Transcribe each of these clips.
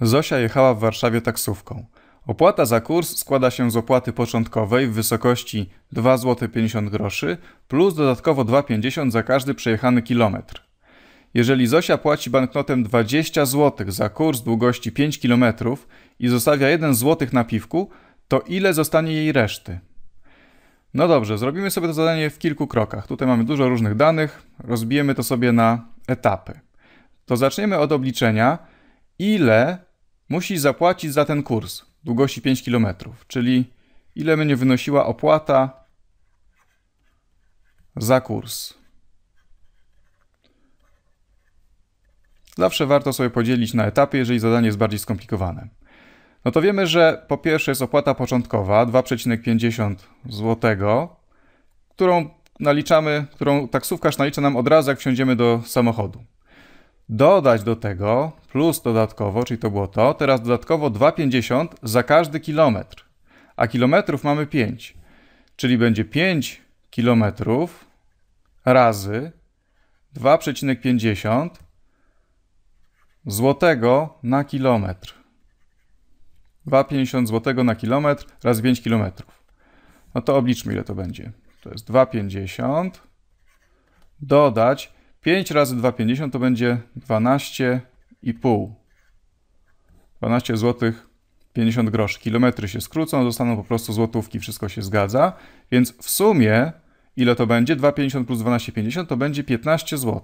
Zosia jechała w Warszawie taksówką. Opłata za kurs składa się z opłaty początkowej w wysokości 2 zł 50 groszy plus dodatkowo 2,50 za każdy przejechany kilometr. Jeżeli Zosia płaci banknotem 20 zł za kurs długości 5 km i zostawia 1 zł na piwku, to ile zostanie jej reszty? No dobrze, zrobimy sobie to zadanie w kilku krokach. Tutaj mamy dużo różnych danych, rozbijemy to sobie na etapy. To zaczniemy od obliczenia, ile musi zapłacić za ten kurs długości 5 km, czyli ile mnie wynosiła opłata za kurs. Zawsze warto sobie podzielić na etapy, jeżeli zadanie jest bardziej skomplikowane. No to wiemy, że po pierwsze jest opłata początkowa 2,50 zł, którą naliczamy, którą taksówkarz nalicza nam od razu, jak wsiądziemy do samochodu dodać do tego plus dodatkowo, czyli to było to, teraz dodatkowo 2,50 za każdy kilometr, a kilometrów mamy 5, czyli będzie 5 kilometrów razy 2,50 złotego na kilometr. 2,50 złotego na kilometr razy 5 kilometrów. No to obliczmy ile to będzie. To jest 2,50 dodać 5 razy 2,50 to będzie 12,5. 12 zł 50 groszy. Kilometry się skrócą, zostaną po prostu złotówki, wszystko się zgadza. Więc w sumie ile to będzie? 2,50 plus 12,50 to będzie 15 zł.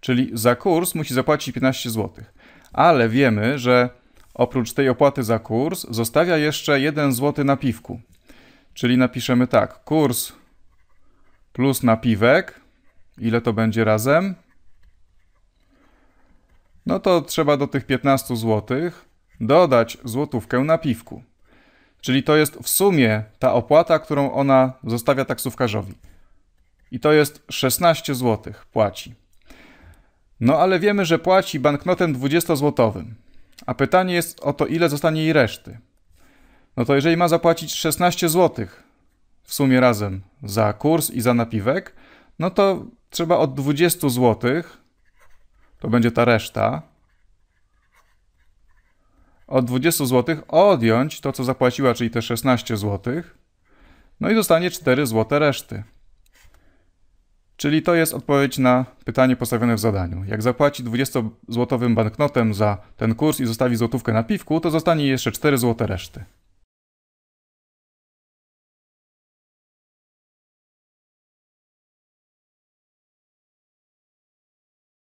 Czyli za kurs musi zapłacić 15 zł. Ale wiemy, że oprócz tej opłaty za kurs zostawia jeszcze 1 zł na piwku. Czyli napiszemy tak, kurs plus napiwek Ile to będzie razem? No to trzeba do tych 15 zł dodać złotówkę na piwku. Czyli to jest w sumie ta opłata, którą ona zostawia taksówkarzowi. I to jest 16 zł płaci. No ale wiemy, że płaci banknotem 20-złotowym. A pytanie jest o to, ile zostanie jej reszty. No to jeżeli ma zapłacić 16 zł w sumie razem za kurs i za napiwek, no to trzeba od 20 zł, to będzie ta reszta, od 20 zł odjąć to, co zapłaciła, czyli te 16 zł, no i dostanie 4 zł reszty. Czyli to jest odpowiedź na pytanie postawione w zadaniu. Jak zapłaci 20-złotowym banknotem za ten kurs i zostawi złotówkę na piwku, to zostanie jeszcze 4 złote reszty.